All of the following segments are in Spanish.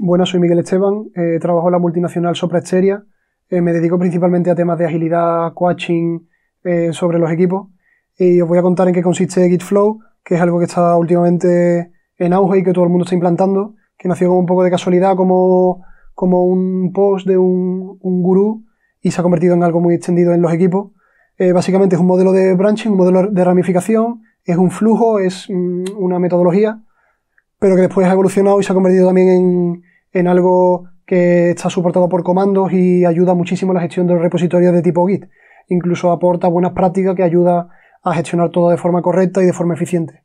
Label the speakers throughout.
Speaker 1: Buenas, soy Miguel Esteban, eh, trabajo en la multinacional Sopra Exteria. Eh, me dedico principalmente a temas de agilidad, coaching eh, sobre los equipos y os voy a contar en qué consiste GitFlow, que es algo que está últimamente en auge y que todo el mundo está implantando, que nació como un poco de casualidad, como, como un post de un, un gurú y se ha convertido en algo muy extendido en los equipos. básicamente es un modelo de branching, un modelo de ramificación, es un flujo, es mm, una metodología, pero que después ha evolucionado y se ha convertido también en en algo que está soportado por comandos y ayuda muchísimo a la gestión de los repositorios de tipo Git. Incluso aporta buenas prácticas que ayuda a gestionar todo de forma correcta y de forma eficiente.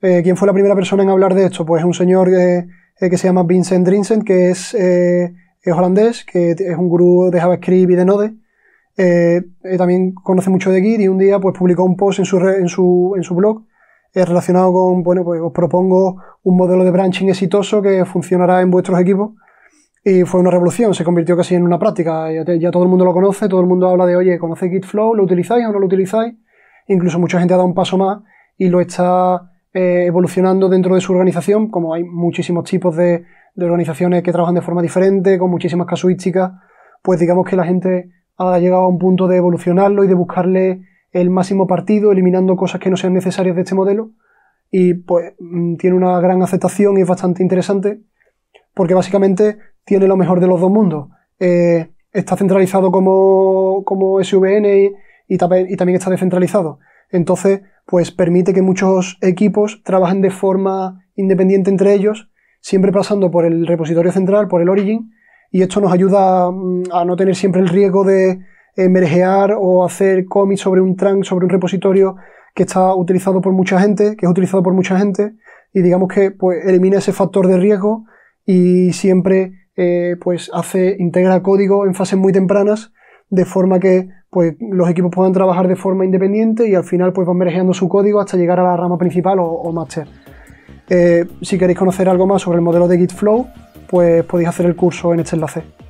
Speaker 1: Eh, ¿Quién fue la primera persona en hablar de esto? Pues un señor eh, eh, que se llama Vincent Drinsen, que es, holandés, que es un gurú de JavaScript y de Node. también conoce mucho de Git y un día pues, publicó un post en su, en su blog es relacionado con, bueno, pues os propongo un modelo de branching exitoso que funcionará en vuestros equipos. Y fue una revolución, se convirtió casi en una práctica. Ya, todo el mundo lo conoce, todo el mundo habla de, oye, ¿conocéis GitFlow? ¿Lo utilizáis o no lo utilizáis? Incluso mucha gente ha dado un paso más y lo está eh, evolucionando dentro de su organización, como hay muchísimos tipos de, de organizaciones que trabajan de forma diferente, con muchísimas casuísticas, pues digamos que la gente ha llegado a un punto de evolucionarlo y de buscarle el máximo partido, eliminando cosas que no sean necesarias de este modelo. Y pues mm, tiene una gran aceptación y es bastante interesante porque básicamente tiene lo mejor de los dos mundos. Eh, está centralizado como, SVN y, y también está descentralizado. Entonces, pues permite que muchos equipos trabajen de forma independiente entre ellos, siempre pasando por el repositorio central, por el origin, y esto nos ayuda mm, a no tener siempre el riesgo de, mergear o hacer cómics sobre un trunk, sobre un repositorio que está utilizado por mucha gente, que es utilizado por mucha gente, y digamos que pues, elimina ese factor de riesgo y siempre eh, pues hace, integra código en fases muy tempranas, de forma que pues, los equipos puedan trabajar de forma independiente y al final pues, van mergeando su código hasta llegar a la rama principal o, master. Eh, si queréis conocer algo más sobre el modelo de GitFlow, pues podéis hacer el curso en este enlace.